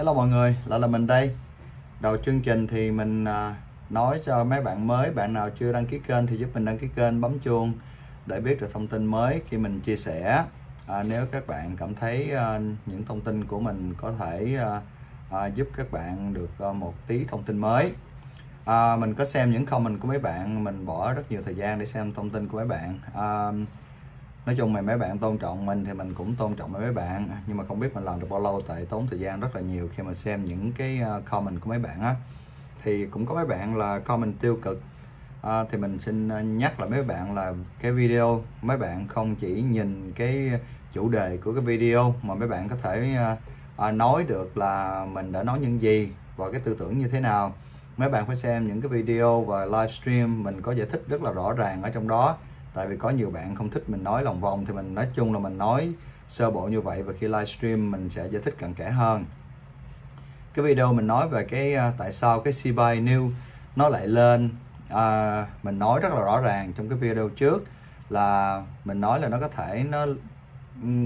Hello mọi người, lại là mình đây Đầu chương trình thì mình à, nói cho mấy bạn mới Bạn nào chưa đăng ký kênh thì giúp mình đăng ký kênh bấm chuông Để biết được thông tin mới khi mình chia sẻ à, Nếu các bạn cảm thấy à, những thông tin của mình có thể à, à giúp các bạn được một tí thông tin mới à, Mình có xem những comment của mấy bạn Mình bỏ rất nhiều thời gian để xem thông tin của mấy bạn à, nói chung mà mấy bạn tôn trọng mình thì mình cũng tôn trọng mấy bạn nhưng mà không biết mình làm được bao lâu tại tốn thời gian rất là nhiều khi mà xem những cái ờ, comment của mấy bạn á thì cũng có mấy bạn là comment tiêu cực à, thì mình xin ờ, nhắc là mấy bạn là cái video mấy bạn không chỉ nhìn cái chủ đề của cái video mà mấy bạn có thể à, nói được là mình đã nói những gì và cái tư tưởng như thế nào mấy bạn phải xem những cái video và livestream mình có giải thích rất là rõ ràng ở trong đó tại vì có nhiều bạn không thích mình nói lòng vòng thì mình nói chung là mình nói sơ bộ như vậy và khi livestream mình sẽ giải thích cận kẽ hơn cái video mình nói về cái à, tại sao cái CBI New nó lại lên à, mình nói rất là rõ ràng trong cái video trước là mình nói là nó có thể nó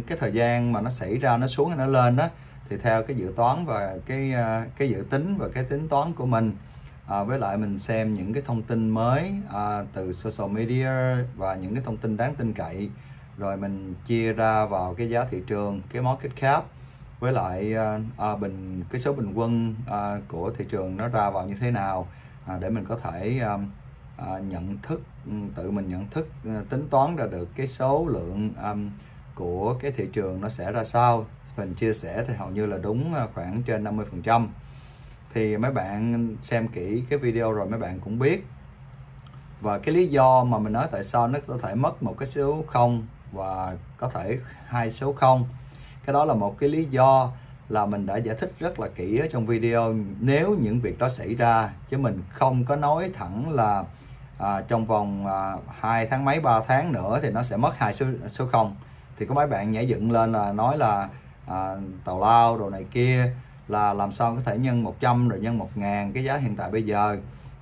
cái thời gian mà nó xảy ra nó xuống hay nó lên đó thì theo cái dự toán và cái à, cái dự tính và cái tính toán của mình à, với lại mình xem những cái thông tin mới à, từ social media và những cái thông tin đáng tin cậy rồi mình chia ra vào cái giá thị trường cái market cap với lại à, à bình cái số bình quân à, của thị trường nó ra vào như thế nào à, để mình có thể à, à, nhận thức ừ, tự mình nhận thức ừ, tính toán ra được cái số lượng à, của cái thị trường nó sẽ ra sao mình chia sẻ thì hầu như là đúng à, khoảng trên 50 phần trăm thì mấy bạn xem kỹ cái video rồi mấy bạn cũng biết và cái lý do mà mình nói tại sao nó có thể mất một cái số 0 và có thể hai số 0 cái đó là một cái lý do là mình đã giải thích rất là kỹ ở trong video nếu những việc đó xảy ra chứ mình không có nói thẳng là à, trong vòng à, 2 tháng mấy 3 tháng nữa thì nó sẽ mất hai số số 0 thì có mấy bạn nhảy dựng lên là nói là à, tào lao đồ này kia là làm sao có thể nhân 100 rồi nhân 1000 cái giá hiện tại bây giờ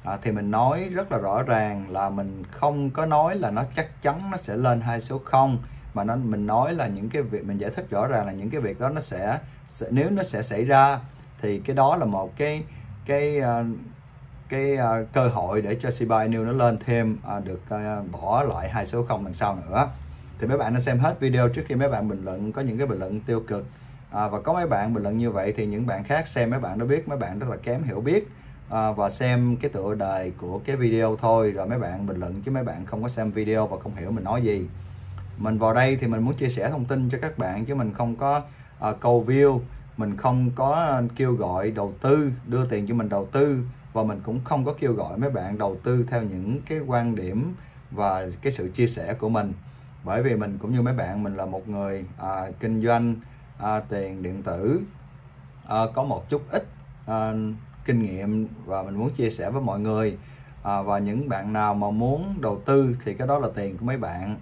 à, thì mình nói rất là rõ ràng là mình không có nói là nó chắc chắn nó sẽ lên hai số 0 mà nó mình nói là những cái việc mình giải thích rõ ràng là những cái việc đó nó sẽ, sẽ nếu nó sẽ xảy ra thì cái đó là một cái cái ờ, cái uh, cơ hội để cho CPI New nó lên thêm uh, được uh, bỏ lại hai số 0 lần sau nữa thì mấy bạn đã xem hết video trước khi mấy bạn bình luận có những cái bình luận tiêu cực à, và có mấy bạn bình luận như vậy thì những bạn khác xem mấy bạn đã biết mấy bạn rất là kém hiểu biết à, và xem cái tựa đề của cái video thôi rồi mấy bạn bình luận chứ mấy bạn không có xem video và không hiểu mình nói gì mình vào đây thì mình muốn chia sẻ thông tin cho các bạn chứ mình không có à, câu view mình không có kêu gọi đầu tư đưa tiền cho mình đầu tư và mình cũng không có kêu gọi mấy bạn đầu tư theo những cái quan điểm và cái sự chia sẻ của mình bởi vì mình cũng như mấy bạn mình là một người à, kinh doanh à, tiền điện tử à, có một chút ít à, kinh nghiệm và mình muốn chia sẻ với mọi người à, và những bạn nào mà muốn đầu tư thì cái đó là tiền của mấy bạn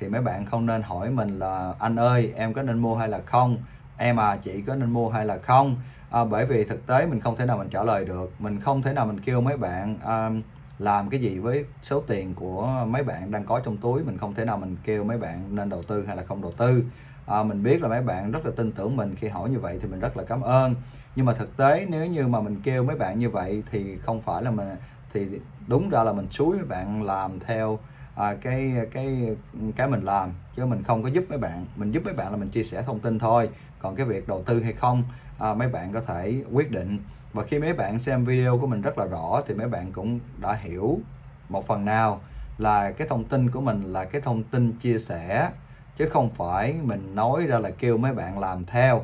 thì mấy bạn không nên hỏi mình là anh ơi em có nên mua hay là không em à chị có nên mua hay là không à, bởi vì thực tế mình không thể nào mình trả lời được mình không thể nào mình kêu mấy bạn à, làm cái gì với số tiền của mấy bạn đang có trong túi mình không thể nào mình kêu mấy bạn nên đầu tư hay là không đầu tư à, mình biết là mấy bạn rất là tin tưởng mình khi hỏi như vậy thì mình rất là cảm ơn nhưng mà thực tế nếu như mà mình kêu mấy bạn như vậy thì không phải là mình thì đúng ra là mình suối mấy bạn làm theo à, cái cái cái mình làm chứ mình không có giúp mấy bạn mình giúp mấy bạn là mình chia sẻ thông tin thôi còn cái việc đầu tư hay không à, mấy bạn có thể quyết định và khi mấy bạn xem video của mình rất là rõ thì mấy bạn cũng đã hiểu một phần nào là cái thông tin của mình là cái thông tin chia sẻ chứ không phải mình nói ra là kêu mấy bạn làm theo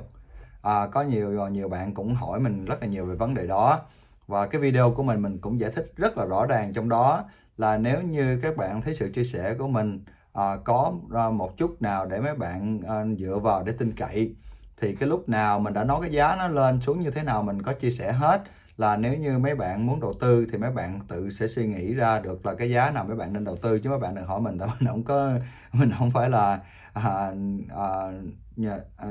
à, có nhiều nhiều bạn cũng hỏi mình rất là nhiều về vấn đề đó và cái video của mình mình cũng giải thích rất là rõ ràng trong đó là nếu như các bạn thấy sự chia sẻ của mình à, có một chút nào để mấy bạn à, dựa vào để tin cậy thì cái lúc nào mình đã nói cái giá nó lên xuống như thế nào mình có chia sẻ hết là nếu như mấy bạn muốn đầu tư thì mấy bạn tự sẽ suy nghĩ ra được là cái giá nào mấy bạn nên đầu tư chứ mấy bạn đừng hỏi mình tại mình không có mình không phải là à, à, nhà, à,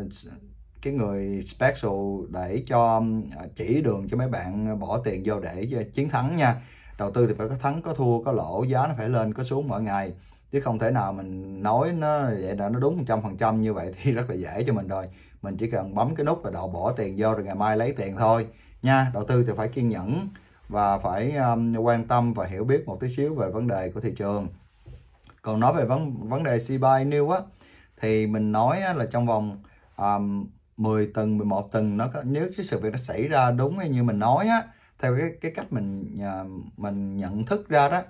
cái người special để cho à, chỉ đường cho mấy bạn bỏ tiền vô để ờ, chiến thắng nha đầu tư thì phải có thắng có thua có lỗ giá nó phải lên có xuống mỗi ngày chứ không thể nào mình nói nó vậy là nó đúng một trăm phần trăm như vậy thì rất là dễ cho mình rồi mình chỉ cần bấm cái nút và đậu bỏ tiền vô rồi ngày mai lấy tiền thôi nha đầu tư thì phải kiên nhẫn và phải um, quan tâm và hiểu biết một tí xíu về vấn đề của thị trường còn nói về vấn vấn đề CBI New á thì mình nói là trong vòng um, 10 tuần 11 tuần nó có nếu cái sự việc nó xảy ra đúng như mình nói á theo cái cái cách mình uh, mình nhận thức ra đó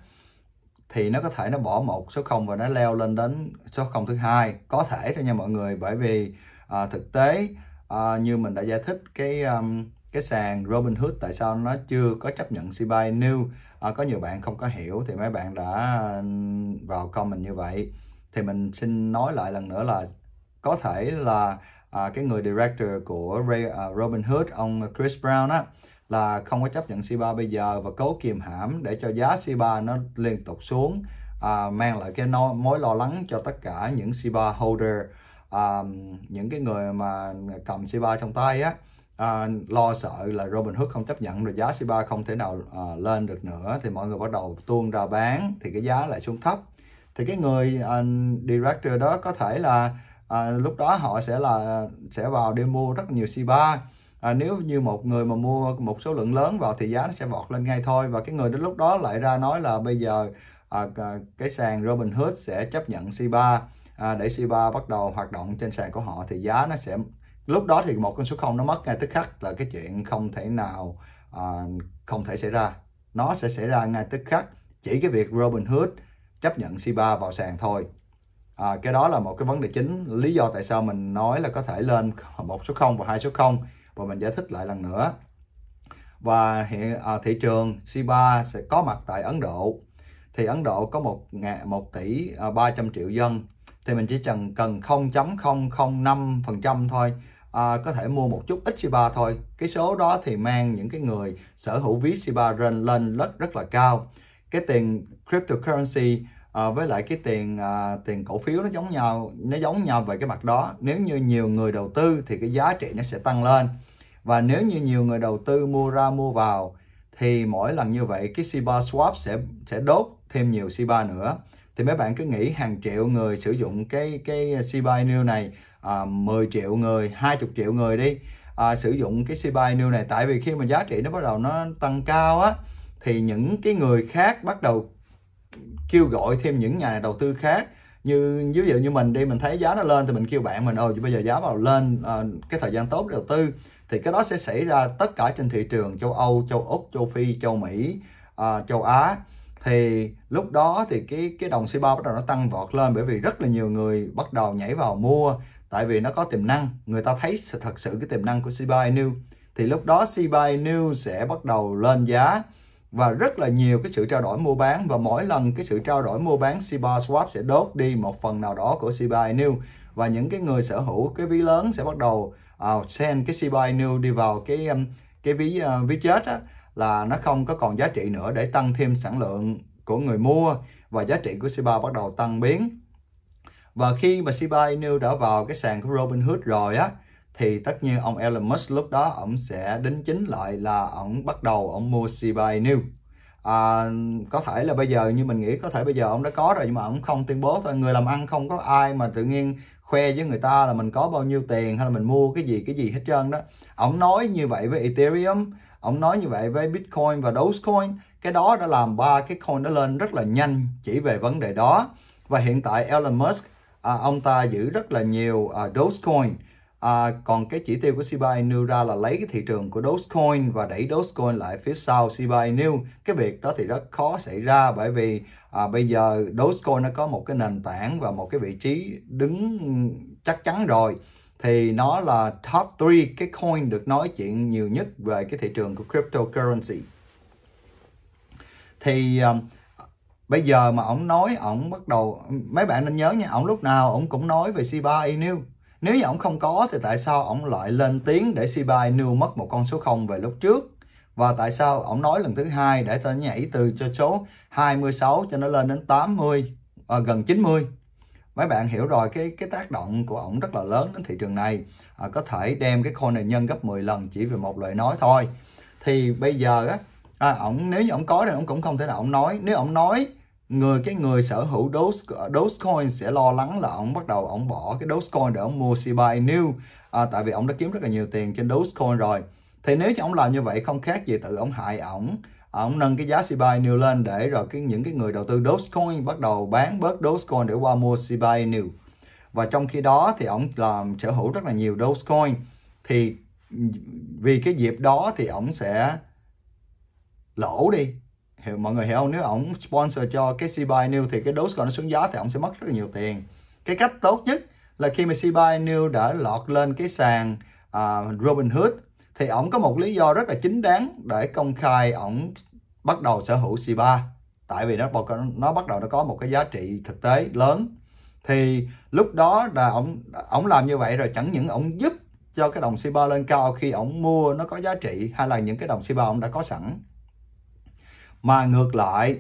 thì nó có thể nó bỏ một số 0 và nó leo lên đến số 0 thứ hai có thể thôi nha mọi người bởi vì à, thực tế à, như mình đã giải thích cái um, cái sàn Robinhood tại sao nó chưa có chấp nhận CBI New à, có nhiều bạn không có hiểu thì mấy bạn đã vào comment như vậy thì mình xin nói lại lần nữa là có thể là à, cái người director của Ray, à, Robin Hood ông Chris Brown á là không có chấp nhận C3 bây giờ và cố kiềm hãm để cho giá C3 nó liên tục xuống à, mang lại cái no, mối lo lắng cho tất cả những C3 holder à, những cái người mà cầm C3 trong tay á à, lo sợ là Robin Hood không chấp nhận rồi giá C3 không thể nào à, lên được nữa thì mọi người bắt đầu tuôn ra bán thì cái giá lại xuống thấp thì cái người uh, director đó có thể là à, lúc đó họ sẽ là sẽ vào demo rất nhiều C3 à, nếu như một người mà mua một số lượng lớn vào thì giá nó sẽ vọt lên ngay thôi và cái người đến lúc đó lại ra nói là bây giờ à, à cái sàn Robinhood sẽ chấp nhận C3 à, để C3 bắt đầu hoạt động trên sàn của họ thì giá nó sẽ lúc đó thì một con số không nó mất ngay tức khắc là cái chuyện không thể nào à, không thể xảy ra nó sẽ xảy ra ngay tức khắc chỉ cái việc Robinhood chấp nhận c vào sàn thôi à, cái đó là một cái vấn đề chính lý do tại sao mình nói là có thể lên một số 0 và hai số 0 và mình giải thích lại lần nữa và hiện à, thị trường c sẽ có mặt tại Ấn Độ thì Ấn Độ có 1, một tỷ à, 300 triệu dân thì mình chỉ cần cần 0.005% thôi à, có thể mua một chút ít c thôi cái số đó thì mang những cái người sở hữu ví c lên lên rất, rất là cao cái tiền cryptocurrency uh, với lại cái tiền uh, tiền cổ phiếu nó giống nhau nó giống nhau về cái mặt đó nếu như nhiều người đầu tư thì cái giá trị nó sẽ tăng lên và nếu như nhiều người đầu tư mua ra mua vào thì mỗi lần như vậy cái SIBA swap sẽ sẽ đốt thêm nhiều SIBA nữa thì mấy bạn cứ nghĩ hàng triệu người sử dụng cái cái SIBA new này à, ờ, 10 triệu người 20 triệu người đi à, sử dụng cái SIBA new này tại vì khi mà giá trị nó bắt đầu nó tăng cao á thì những cái người khác bắt đầu kêu gọi thêm những nhà đầu tư khác như ví dụ như mình đi mình thấy giá nó lên thì mình kêu bạn mình ồ bây giờ giá vào lên à, cái thời gian tốt đầu tư thì cái đó sẽ xảy ra tất cả trên thị trường châu Âu, châu Úc, châu Phi, châu Mỹ, à, châu Á thì lúc đó thì cái cái đồng C3 bắt đầu nó tăng vọt lên bởi vì rất là nhiều người bắt đầu nhảy vào mua tại vì nó có tiềm năng người ta thấy thật sự cái tiềm năng của C3 New thì lúc đó C3 New sẽ bắt đầu lên giá và rất là nhiều cái sự trao đổi mua bán và mỗi lần cái sự trao đổi mua bán SIBA swap sẽ đốt đi một phần nào đó của SIBA new và những cái người sở hữu cái ví lớn sẽ bắt đầu uh, send cái SIBA new đi vào cái um, cái ví uh, ví chết á, là nó không có còn giá trị nữa để tăng thêm sản lượng của người mua và giá trị của SIBA bắt đầu tăng biến và khi mà SIBA new đã vào cái sàn của Robinhood rồi á thì tất nhiên ông Elon Musk lúc đó ông sẽ đính chính lại là ông bắt đầu ông mua CBA New à, có thể là bây giờ như mình nghĩ có thể bây giờ ông đã có rồi nhưng mà ông không tuyên bố thôi người làm ăn không có ai mà tự nhiên khoe với người ta là mình có bao nhiêu tiền hay là mình mua cái gì cái gì hết trơn đó ông nói như vậy với Ethereum ông nói như vậy với Bitcoin và Dogecoin cái đó đã làm ba cái coin nó lên rất là nhanh chỉ về vấn đề đó và hiện tại Elon Musk à, ông ta giữ rất là nhiều à, Dogecoin À, còn cái chỉ tiêu của CBA Inu ra là lấy cái thị trường của Dogecoin và đẩy Dogecoin lại phía sau CBA Inu. Cái việc đó thì rất khó xảy ra bởi vì à, bây giờ Dogecoin nó có một cái nền tảng và một cái vị trí đứng chắc chắn rồi. Thì nó là top 3 cái coin được nói chuyện nhiều nhất về cái thị trường của cryptocurrency. Thì à, bây giờ mà ổng nói ổng bắt đầu mấy bạn nên nhớ nha ổng lúc nào ổng cũng nói về Shiba Inu nếu như ông không có thì tại sao ông lại lên tiếng để Sibai nêu mất một con số 0 về lúc trước? Và tại sao ông nói lần thứ hai để cho nhảy từ cho số 26 cho nó lên đến 80, à, gần 90? Mấy bạn hiểu rồi cái cái tác động của ổng rất là lớn đến thị trường này. À, có thể đem cái coin này nhân gấp 10 lần chỉ vì một lời nói thôi. Thì bây giờ á, à, ổng nếu như ổng có thì ổng cũng không thể nào ổng nói. Nếu ổng nói người cái người sở hữu Doge, Dogecoin sẽ lo lắng là ông bắt đầu ông bỏ cái Dogecoin để ông mua Shiba Inu à, tại vì ông đã kiếm rất là nhiều tiền trên Dogecoin rồi thì nếu như ông làm như vậy không khác gì tự ông hại ổng à, ông nâng cái giá Shiba Inu lên để rồi cái những cái người đầu tư Dogecoin bắt đầu bán bớt Dogecoin để qua mua Shiba Inu và trong khi đó thì ông làm sở hữu rất là nhiều Dogecoin thì vì cái dịp đó thì ông sẽ lỗ đi hiểu mọi người hiểu không nếu ổng sponsor cho cái CBI New thì cái còn nó xuống giá thì ổng sẽ mất rất là nhiều tiền cái cách tốt nhất là khi mà CBI New đã lọt lên cái sàn uh, à, Robinhood thì ổng có một lý do rất là chính đáng để công khai ổng bắt đầu sở hữu C3 tại vì nó nó bắt đầu nó có một cái giá trị thực tế lớn thì lúc đó là ổng ổng làm như vậy rồi chẳng những ổng giúp cho cái đồng c lên cao khi ổng mua nó có giá trị hay là những cái đồng C3 ổng đã có sẵn mà ngược lại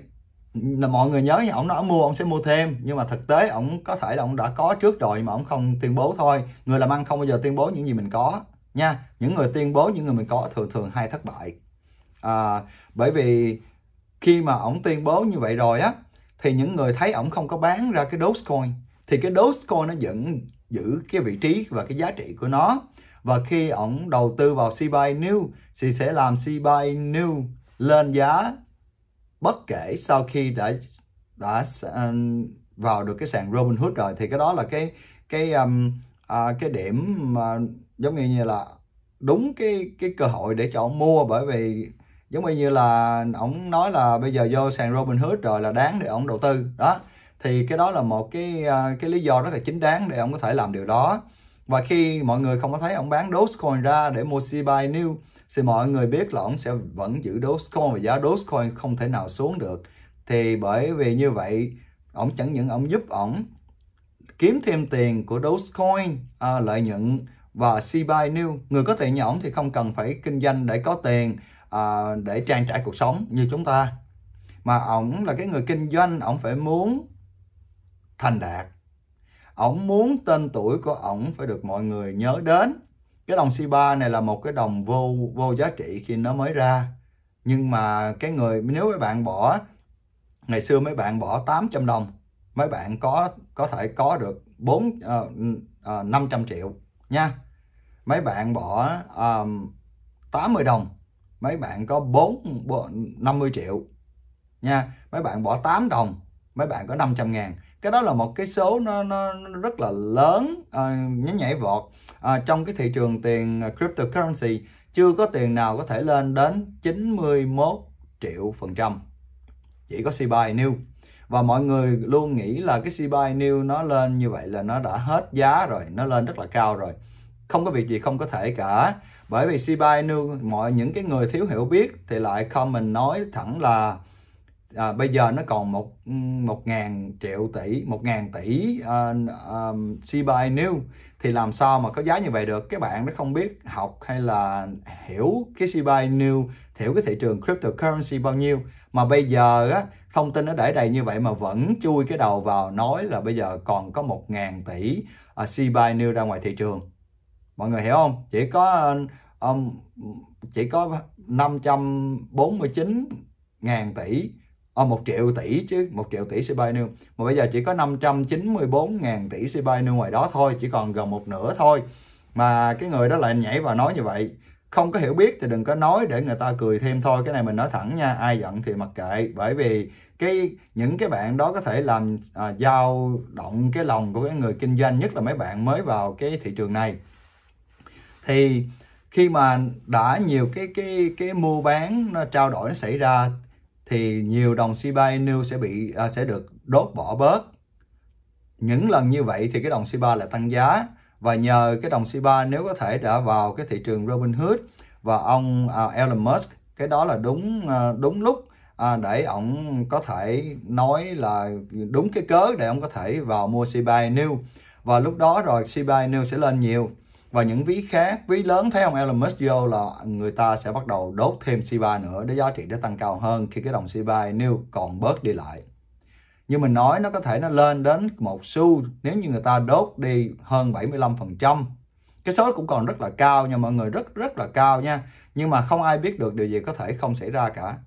là mọi người nhớ như ông nói mua ông sẽ mua thêm nhưng mà thực tế ông có thể là ông đã có trước rồi mà ông không tuyên bố thôi người làm ăn không bao giờ tuyên bố những gì mình có nha những người tuyên bố những người mình có thường thường hay thất bại à, bởi vì khi mà ông tuyên bố như vậy rồi á thì những người thấy ông không có bán ra cái Dogecoin thì cái Dogecoin nó vẫn giữ cái vị trí và cái giá trị của nó và khi ông đầu tư vào CBI New thì sẽ làm CBI New lên giá bất kể sau khi đã đã à, vào được cái sàn Robinhood rồi thì cái đó là cái cái um, à, cái điểm mà giống như như là đúng cái cái cơ hội để cho ông mua bởi vì giống như là ông nói là bây giờ vô sàn Robinhood rồi là đáng để ông đầu tư đó thì cái đó là một cái à, cái lý do rất là chính đáng để ông có thể làm điều đó và khi mọi người không có thấy ông bán Dogecoin ra để mua Shiba Inu thì mọi người biết là ông sẽ vẫn giữ Dogecoin và giá Dogecoin không thể nào xuống được thì bởi vì như vậy ông chẳng những ông giúp ông kiếm thêm tiền của Dogecoin à, lợi nhuận và CBI New người có tiền như ổng thì không cần phải kinh doanh để có tiền à, để trang trải cuộc sống như chúng ta mà ổng là cái người kinh doanh ổng phải muốn thành đạt ổng muốn tên tuổi của ổng phải được mọi người nhớ đến cái đồng c này là một cái đồng vô vô giá trị khi nó mới ra nhưng mà cái người nếu mấy bạn bỏ ngày xưa mấy bạn bỏ 800 đồng mấy bạn có có thể có được 4 uh, uh, 500 triệu nha mấy bạn bỏ um, ờ, 80 đồng mấy bạn có 4, 4 50 triệu nha mấy bạn bỏ 8 đồng mấy bạn có 500 ngàn cái đó là một cái số nó, nó rất là lớn à, nhảy nhảy vọt à, trong cái thị trường tiền cryptocurrency chưa có tiền nào có thể lên đến 91 triệu phần trăm chỉ có CBI New và mọi người luôn nghĩ là cái CBI New nó lên như vậy là nó đã hết giá rồi nó lên rất là cao rồi không có việc gì không có thể cả bởi vì CBI New mọi những cái người thiếu hiểu biết thì lại comment nói thẳng là à, bây giờ nó còn một một ngàn triệu tỷ một ngàn tỷ uh, um, CBI new thì làm sao mà có giá như vậy được các bạn nó không biết học hay là hiểu cái CBI new hiểu cái thị trường cryptocurrency bao nhiêu mà bây giờ á, thông tin nó để đầy như vậy mà vẫn chui cái đầu vào nói là bây giờ còn có một ngàn tỷ uh, CBI new ra ngoài thị trường mọi người hiểu không chỉ có um, chỉ có 549 ngàn tỷ Ồ, ờ, 1 triệu tỷ chứ, 1 triệu tỷ CBNU. Mà bây giờ chỉ có 594.000 tỷ CBNU ngoài đó thôi, chỉ còn gần một nửa thôi. Mà cái người đó lại nhảy vào nói như vậy. Không có hiểu biết thì đừng có nói để người ta cười thêm thôi. Cái này mình nói thẳng nha, ai giận thì mặc kệ. Bởi vì cái những cái bạn đó có thể làm à, dao động cái lòng của cái người kinh doanh, nhất là mấy bạn mới vào cái thị trường này. Thì khi mà đã nhiều cái cái cái mua bán nó trao đổi nó xảy ra thì nhiều đồng CBA Inu sẽ bị à, sẽ được đốt bỏ bớt. Những lần như vậy thì cái đồng CBA lại tăng giá và nhờ cái đồng CBA nếu có thể đã vào cái thị trường Robinhood và ông à, Elon Musk cái đó là đúng à, đúng lúc à, để ông có thể nói là đúng cái cớ để ông có thể vào mua CBA New và lúc đó rồi CBA New sẽ lên nhiều và những ví khác ví lớn thấy ông Elon Musk vô là người ta sẽ bắt đầu đốt thêm SIBA nữa để giá trị để tăng cao hơn khi cái đồng SIBA nếu còn bớt đi lại như mình nói nó có thể nó lên đến một xu nếu như người ta đốt đi hơn 75% cái số cũng còn rất là cao nha mọi người rất rất là cao nha nhưng mà không ai biết được điều gì có thể không xảy ra cả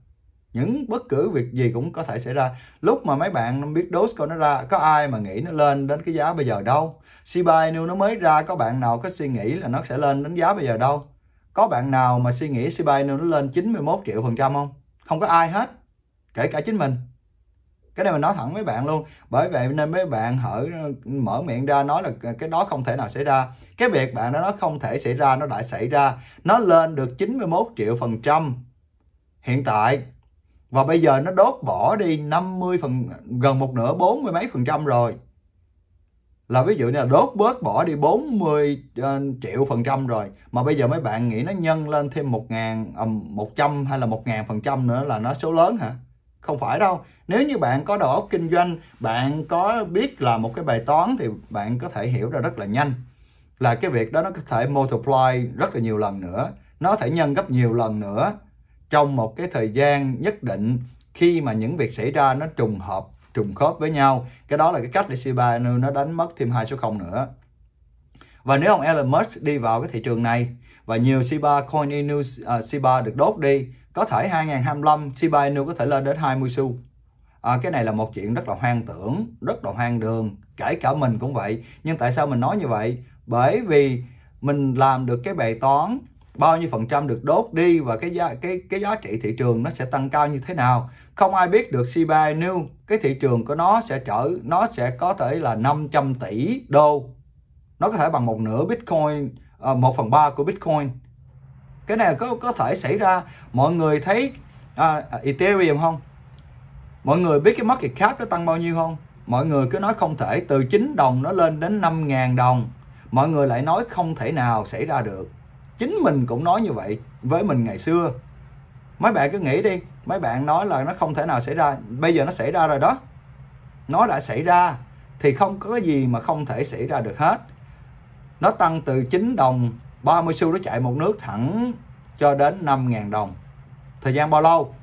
những bất cứ việc gì cũng có thể xảy ra lúc mà mấy bạn biết Dogecoin nó ra có ai mà nghĩ nó lên đến cái giá bây giờ đâu Shiba Inu nó mới ra có bạn nào có suy nghĩ là nó sẽ lên đến giá bây giờ đâu có bạn nào mà suy nghĩ Shiba Inu nó lên 91 triệu phần trăm không không có ai hết kể cả chính mình cái này mình nói thẳng với bạn luôn bởi vậy nên mấy bạn hở mở miệng ra nói là cái đó không thể nào xảy ra cái việc bạn đó nó không thể xảy ra nó đã xảy ra nó lên được 91 triệu phần trăm hiện tại và bây giờ nó đốt bỏ đi 50 phần gần một nửa 40 mấy phần trăm rồi là ví dụ như là đốt bớt bỏ đi 40 uh, ờ, triệu phần trăm rồi mà bây giờ mấy bạn nghĩ nó nhân lên thêm 1 ngàn, um, ờ, 100 hay là 1 ngàn phần trăm nữa là nó số lớn hả? Không phải đâu. Nếu như bạn có đầu óc kinh doanh, bạn có biết là một cái bài toán thì bạn có thể hiểu ra rất là nhanh. Là cái việc đó nó có thể multiply rất là nhiều lần nữa. Nó có thể nhân gấp nhiều lần nữa trong một cái thời gian nhất định khi mà những việc xảy ra nó trùng hợp trùng khớp với nhau cái đó là cái cách để Shibano nó đánh mất thêm hai số không nữa và nếu ông Elon Musk đi vào cái thị trường này và nhiều Shiba coin Inu uh, Shiba được đốt đi có thể 2025 Shiba Inu có thể lên đến 20 xu à, cái này là một chuyện rất là hoang tưởng rất là hoang đường kể cả mình cũng vậy nhưng tại sao mình nói như vậy bởi vì mình làm được cái bài toán bao nhiêu phần trăm được đốt đi và cái giá cái cái giá trị thị trường nó sẽ tăng cao như thế nào không ai biết được CBI New cái thị trường của nó sẽ trở nó sẽ có thể là 500 tỷ đô nó có thể bằng một nửa Bitcoin ờ, một phần ba của Bitcoin cái này có có thể xảy ra mọi người thấy à, à, Ethereum không mọi người biết cái market cap nó tăng bao nhiêu không mọi người cứ nói không thể từ 9 đồng nó lên đến 5.000 đồng mọi người lại nói không thể nào xảy ra được chính mình cũng nói như vậy với mình ngày xưa mấy bạn cứ nghĩ đi mấy bạn nói là nó không thể nào xảy ra bây giờ nó xảy ra rồi đó nó đã xảy ra thì không có gì mà không thể xảy ra được hết nó tăng từ 9 đồng 30 xu nó chạy một nước thẳng cho đến 5.000 đồng thời gian bao lâu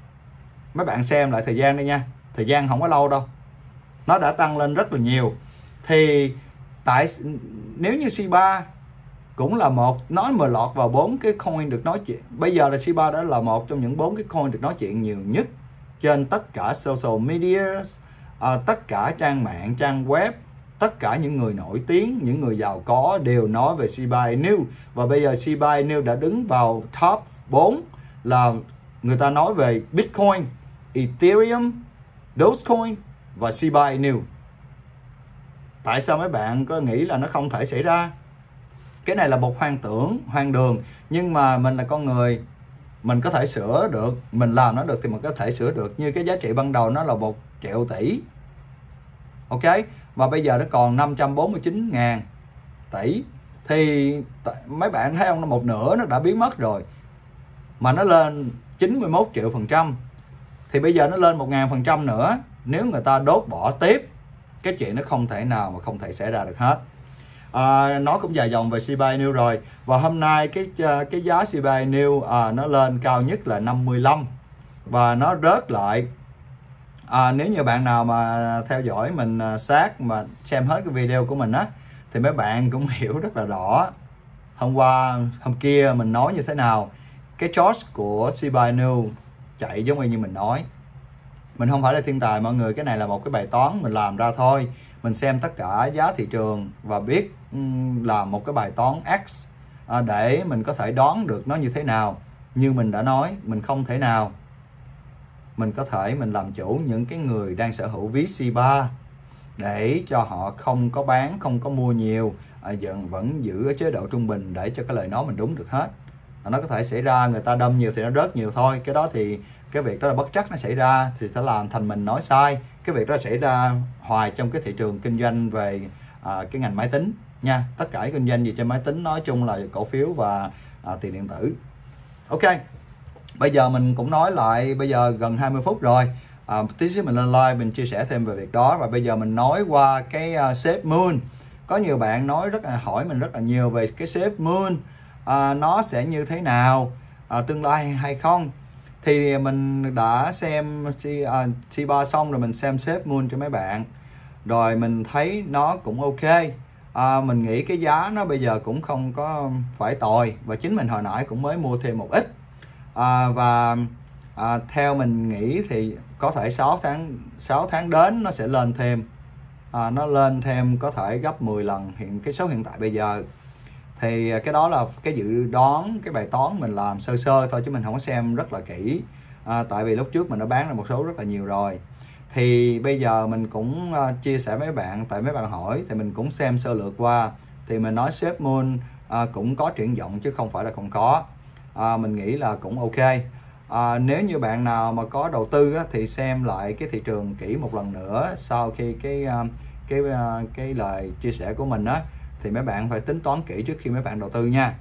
mấy bạn xem lại thời gian đi nha thời gian không có lâu đâu nó đã tăng lên rất là nhiều thì tại nếu như C3 cũng là một nó mà lọt vào bốn cái coin được nói chuyện bây giờ là Shiba đã là một trong những bốn cái coin được nói chuyện nhiều nhất trên tất cả social media à, tất cả trang mạng trang web tất cả những người nổi tiếng những người giàu có đều nói về Shiba Inu và bây giờ Shiba Inu đã đứng vào top 4 là người ta nói về Bitcoin Ethereum Dogecoin và Shiba Inu tại sao mấy bạn có nghĩ là nó không thể xảy ra cái này là một hoang tưởng hoang đường nhưng mà mình là con người mình có thể sửa được mình làm nó được thì mình có thể sửa được như cái giá trị ban đầu nó là một triệu tỷ ok và bây giờ nó còn 549 ngàn tỷ thì mấy bạn thấy không một nửa nó đã biến mất rồi mà nó lên 91 triệu phần trăm thì bây giờ nó lên 1 ngàn phần trăm nữa nếu người ta đốt bỏ tiếp cái chuyện nó không thể nào mà không thể xảy ra được hết à, nó cũng dài dòng về CBI New rồi và hôm nay cái ờ, cái giá CBI New à, nó lên cao nhất là 55 và nó rớt lại à, nếu như bạn nào mà theo dõi mình à, sát mà xem hết cái video của mình á thì mấy bạn cũng hiểu rất là rõ hôm qua hôm kia mình nói như thế nào cái chart của CBI New chạy giống như mình nói mình không phải là thiên tài mọi người cái này là một cái bài toán mình làm ra thôi mình xem tất cả giá thị trường và biết là một cái bài toán x à, để mình có thể đoán được nó như thế nào như mình đã nói mình không thể nào mình có thể mình làm chủ những cái người đang sở hữu ví C3 để cho họ không có bán không có mua nhiều à, dần vẫn giữ ở chế độ trung bình để cho cái lời nói mình đúng được hết à, nó có thể xảy ra người ta đâm nhiều thì nó rớt nhiều thôi cái đó thì cái việc đó là bất chắc nó xảy ra thì sẽ làm thành mình nói sai cái việc đó xảy ra hoài trong cái thị trường kinh doanh về à, cái ngành máy tính nha tất cả kinh doanh gì trên máy tính nói chung là cổ phiếu và à, tiền điện tử ok bây giờ mình cũng nói lại bây giờ gần 20 phút rồi à, tí xíu mình lên live mình chia sẻ thêm về việc đó và bây giờ mình nói qua cái uh, sếp moon có nhiều bạn nói rất là hỏi mình rất là nhiều về cái sếp moon à, nó sẽ như thế nào à, tương lai hay không thì mình đã xem C, uh, à, C3 xong rồi mình xem sếp moon cho mấy bạn rồi mình thấy nó cũng ok à, mình nghĩ cái giá nó bây giờ cũng không có phải tồi và chính mình hồi nãy cũng mới mua thêm một ít à, và à, theo mình nghĩ thì có thể 6 tháng 6 tháng đến nó sẽ lên thêm à, nó lên thêm có thể gấp 10 lần hiện cái số hiện tại bây giờ thì cái đó là cái dự đoán cái bài toán mình làm sơ sơ thôi chứ mình không có xem rất là kỹ à, tại vì lúc trước mình đã bán ra một số rất là nhiều rồi thì bây giờ mình cũng ờ, chia sẻ với bạn tại mấy bạn hỏi thì mình cũng xem sơ lược qua thì mình nói sếp Moon à, cũng có triển vọng chứ không phải là không có à, mình nghĩ là cũng ok à, nếu như bạn nào mà có đầu tư á, thì xem lại cái thị trường kỹ một lần nữa sau khi cái cái cái, cái lời chia sẻ của mình á thì mấy bạn phải tính toán kỹ trước khi mấy bạn đầu tư nha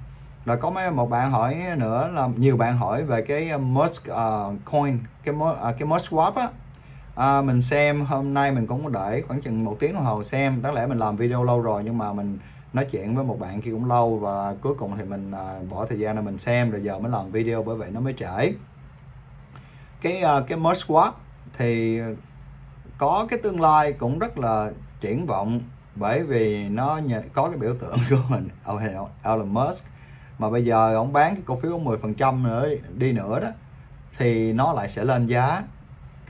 rồi có mấy một bạn hỏi nữa là nhiều bạn hỏi về cái Musk uh, coin cái uh, cái Musk swap á à, mình xem hôm nay mình cũng để khoảng chừng một tiếng đồng hồ xem đáng lẽ mình làm video lâu rồi nhưng mà mình nói chuyện với một bạn kia cũng lâu và cuối cùng thì mình à, bỏ thời gian để mình xem rồi giờ mới làm video bởi vậy nó mới trễ cái à, cái Muskwatt thì có cái tương lai cũng rất là triển vọng bởi vì nó nhờ, có cái biểu tượng của mình Elon Musk mà bây giờ ông bán cái cổ phiếu 10% nữa đi nữa đó thì nó lại sẽ lên giá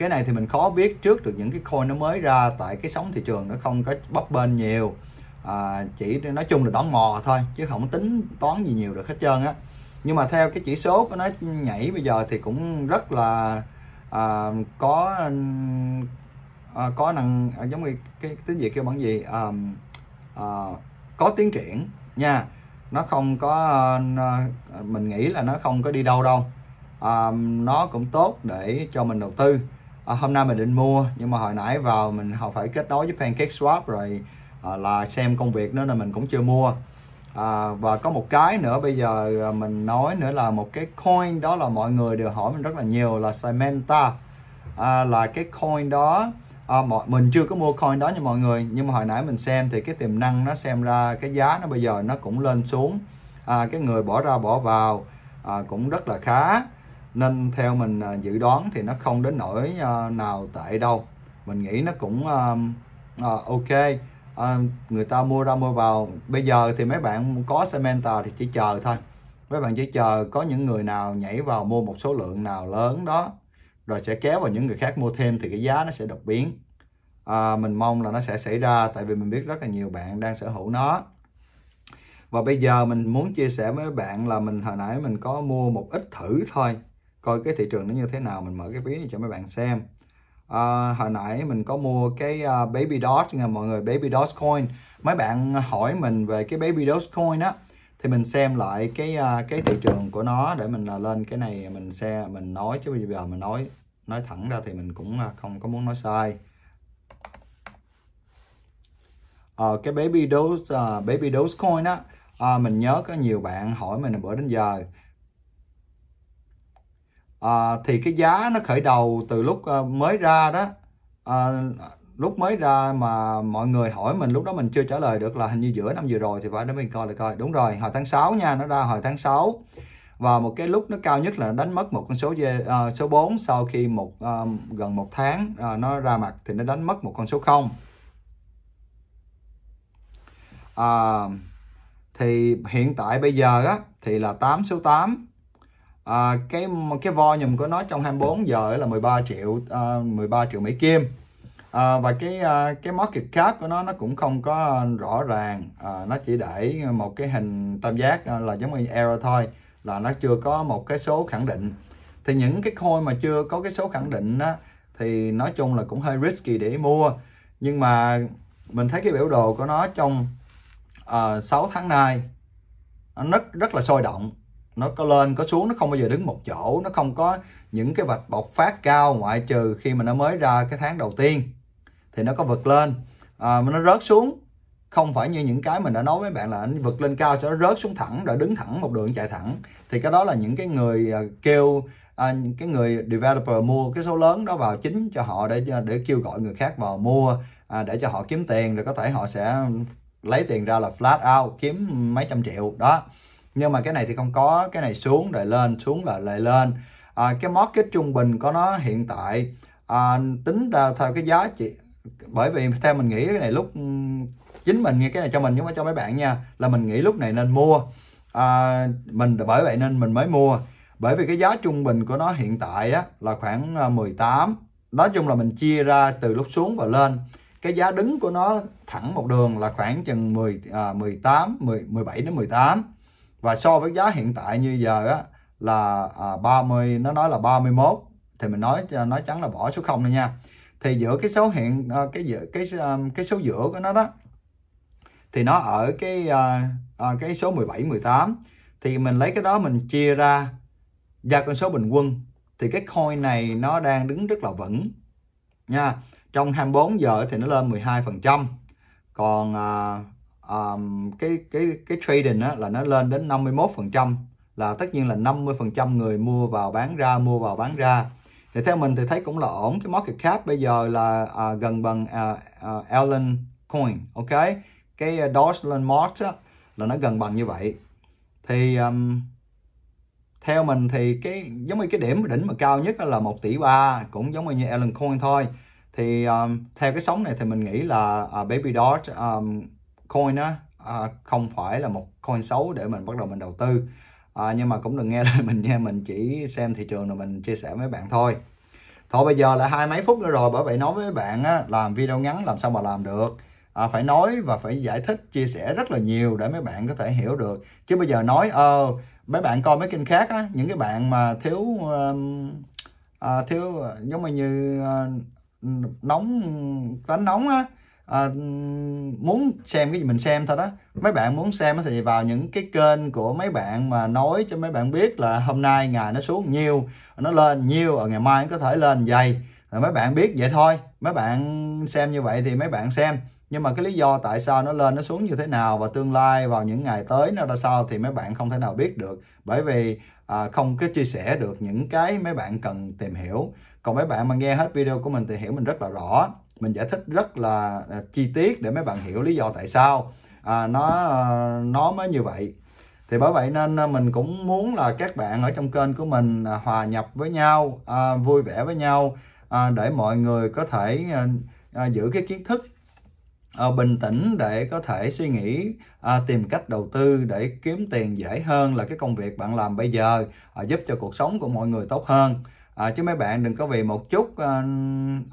cái này thì mình khó biết trước được những cái coin nó mới ra tại cái sóng thị trường nó không có bấp bên nhiều à, chỉ nói chung là đón mò thôi chứ không tính toán gì nhiều được hết trơn á nhưng mà theo cái chỉ số của nó nhảy bây giờ thì cũng rất là à, có à, có năng à, giống như cái tiếng gì kêu bằng gì à, à, có tiến triển nha nó không có à, mình nghĩ là nó không có đi đâu đâu à, nó cũng tốt để cho mình đầu tư à, hôm nay mình định mua nhưng mà hồi nãy vào mình họ phải kết nối với pancake swap rồi à, là xem công việc nữa là mình cũng chưa mua à, và có một cái nữa bây giờ à, mình nói nữa là một cái coin đó là mọi người đều hỏi mình rất là nhiều là Samantha à, là cái coin đó à, mọi, mình chưa có mua coin đó nha mọi người nhưng mà hồi nãy mình xem thì cái tiềm năng nó xem ra cái giá nó bây giờ nó cũng lên xuống à, cái người bỏ ra bỏ vào à, cũng rất là khá nên theo mình à, dự đoán thì nó không đến nỗi à, nào tệ đâu mình nghĩ nó cũng à, ok người ta mua ra mua vào bây giờ thì mấy bạn có Samantha thì chỉ chờ thôi mấy bạn chỉ chờ có những người nào nhảy vào mua một số lượng nào lớn đó rồi sẽ kéo vào những người khác mua thêm thì cái giá nó sẽ đột biến à, mình mong là nó sẽ xảy ra tại vì mình biết rất là nhiều bạn đang sở hữu nó và bây giờ mình muốn chia sẻ với bạn là mình hồi nãy mình có mua một ít thử thôi coi cái thị trường nó như thế nào mình mở cái ví này cho mấy bạn xem à, hồi nãy mình có mua cái uh, baby dot nha mọi người baby dot coin mấy bạn hỏi mình về cái baby dot coin á thì mình xem lại cái uh, cái thị trường của nó để mình uh, lên cái này mình xe mình nói chứ bây giờ mình nói nói thẳng ra thì mình cũng uh, không có muốn nói sai uh, cái baby dot uh, baby dot coin á uh, mình nhớ có nhiều bạn hỏi mình bữa đến giờ à, thì cái giá nó khởi đầu từ lúc ờ, mới ra đó à, lúc mới ra mà mọi người hỏi mình lúc đó mình chưa trả lời được là hình như giữa năm vừa rồi thì phải để mình coi lại coi đúng rồi hồi tháng 6 nha nó ra hồi tháng 6 và một cái lúc nó cao nhất là nó đánh mất một con số uh, số 4 sau khi một uh, gần một tháng uh, nó ra mặt thì nó đánh mất một con số 0 uh, à, thì hiện tại bây giờ á, thì là 8 số 8 à, cái cái volume của nó trong 24 giờ là 13 triệu uh, à, 13 triệu Mỹ kim à, và cái uh, cái market cap của nó nó cũng không có rõ ràng à, nó chỉ để một cái hình tam giác à, là giống như error thôi là nó chưa có một cái số khẳng định thì những cái coin mà chưa có cái số khẳng định đó, thì nói chung là cũng hơi risky để mua nhưng mà mình thấy cái biểu đồ của nó trong uh, 6 tháng nay nó rất rất là sôi động nó có lên có xuống nó không bao giờ đứng một chỗ nó không có những cái vạch bộc phát cao ngoại trừ khi mà nó mới ra cái tháng đầu tiên thì nó có vượt lên à, mà nó rớt xuống không phải như những cái mình đã nói với bạn là anh vượt lên cao cho nó rớt xuống thẳng rồi đứng thẳng một đường chạy thẳng thì cái đó là những cái người à, kêu à, những cái người developer mua cái số lớn đó vào chính cho họ để để kêu gọi người khác vào mua à, để cho họ kiếm tiền rồi có thể họ sẽ lấy tiền ra là flat out kiếm mấy trăm triệu đó nhưng mà cái này thì không có cái này xuống rồi lên xuống rồi lại lên à, cái market trung bình của nó hiện tại à, tính ra theo cái giá trị bởi vì theo mình nghĩ cái này lúc chính mình nghe cái này cho mình nhưng mà cho mấy bạn nha là mình nghĩ lúc này nên mua à, mình bởi vậy nên mình mới mua bởi vì cái giá trung bình của nó hiện tại á, là khoảng 18 à, nói chung là mình chia ra từ lúc xuống và lên cái giá đứng của nó thẳng một đường là khoảng chừng 10 à, 18 10, 17 đến 18 và so với giá hiện tại như giờ á là à, 30 nó nói là 31 thì mình nói à, nói trắng là bỏ số 0 này nha thì giữa cái số hiện à, cái giữa cái à, cái số giữa của nó đó thì nó ở cái à, cái số 17 18 thì mình lấy cái đó mình chia ra ra con số bình quân thì cái coin này nó đang đứng rất là vững nha trong 24 giờ thì nó lên 12 phần trăm còn à, um, cái cái cái trading á, là nó lên đến 51% là tất nhiên là 50% người mua vào bán ra mua vào bán ra thì theo mình thì thấy cũng là ổn cái market cap bây giờ là à, gần bằng à, à, Allen coin ok cái uh, Dodge lên Mart á, là nó gần bằng như vậy thì um, theo mình thì cái giống như cái điểm đỉnh mà cao nhất là 1 tỷ ba cũng giống như Allen coin thôi thì um, theo cái sóng này thì mình nghĩ là uh, Baby Dodge um, coin đó à, không phải là một coin xấu để mình bắt đầu mình đầu tư à, nhưng mà cũng đừng nghe lời mình nha mình chỉ xem thị trường rồi mình chia sẻ với bạn thôi thôi bây giờ là hai mấy phút nữa rồi bởi vậy nói với bạn á, làm video ngắn làm sao mà làm được à, phải nói và phải giải thích chia sẻ rất là nhiều để mấy bạn có thể hiểu được chứ bây giờ nói ờ mấy bạn coi mấy kênh khác á những cái bạn mà thiếu uh, uh, thiếu giống như uh, nóng tánh nóng á à, muốn xem cái gì mình xem thôi đó mấy bạn muốn xem thì vào những cái kênh của mấy bạn mà nói cho mấy bạn biết là hôm nay ngày nó xuống nhiều nó lên nhiều ở ngày mai nó có thể lên dày rồi mấy bạn biết vậy thôi mấy bạn xem như vậy thì mấy bạn xem nhưng mà cái lý do tại sao nó lên nó xuống như thế nào và tương lai vào những ngày tới nó ra sao thì mấy bạn không thể nào biết được bởi vì à, không có chia sẻ được những cái mấy bạn cần tìm hiểu còn mấy bạn mà nghe hết video của mình thì hiểu mình rất là rõ mình giải thích rất là à, chi tiết để mấy bạn hiểu lý do tại sao à, nó à, nó mới như vậy thì bởi vậy nên à, mình cũng muốn là các bạn ở trong kênh của mình hòa nhập với nhau à, vui vẻ với nhau à, để mọi người có thể à, giữ cái kiến thức à, bình tĩnh để có thể suy nghĩ à, tìm cách đầu tư để kiếm tiền dễ hơn là cái công việc bạn làm bây giờ à, giúp cho cuộc sống của mọi người tốt hơn à, chứ mấy bạn đừng có vì một chút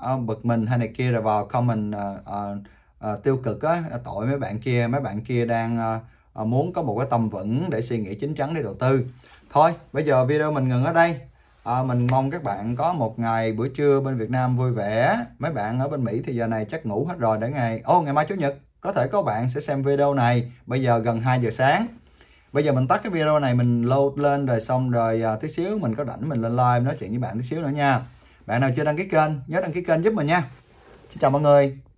uh, bực mình hay này kia rồi vào comment uh, uh, uh, tiêu cực á tội mấy bạn kia mấy bạn kia đang uh, muốn có một cái tâm vững để suy nghĩ chính chắn để đầu tư thôi bây giờ video mình ngừng ở đây à, mình mong các bạn có một ngày buổi trưa bên Việt Nam vui vẻ mấy bạn ở bên Mỹ thì giờ này chắc ngủ hết rồi để ngày ô oh, ngày mai chủ nhật có thể có bạn sẽ xem video này bây giờ gần 2 giờ sáng bây giờ mình tắt cái video này mình load lên rồi xong rồi à, tí xíu mình có rảnh mình lên live nói chuyện với bạn tí xíu nữa nha bạn nào chưa đăng ký kênh nhớ đăng ký kênh giúp mình nha xin chào mọi người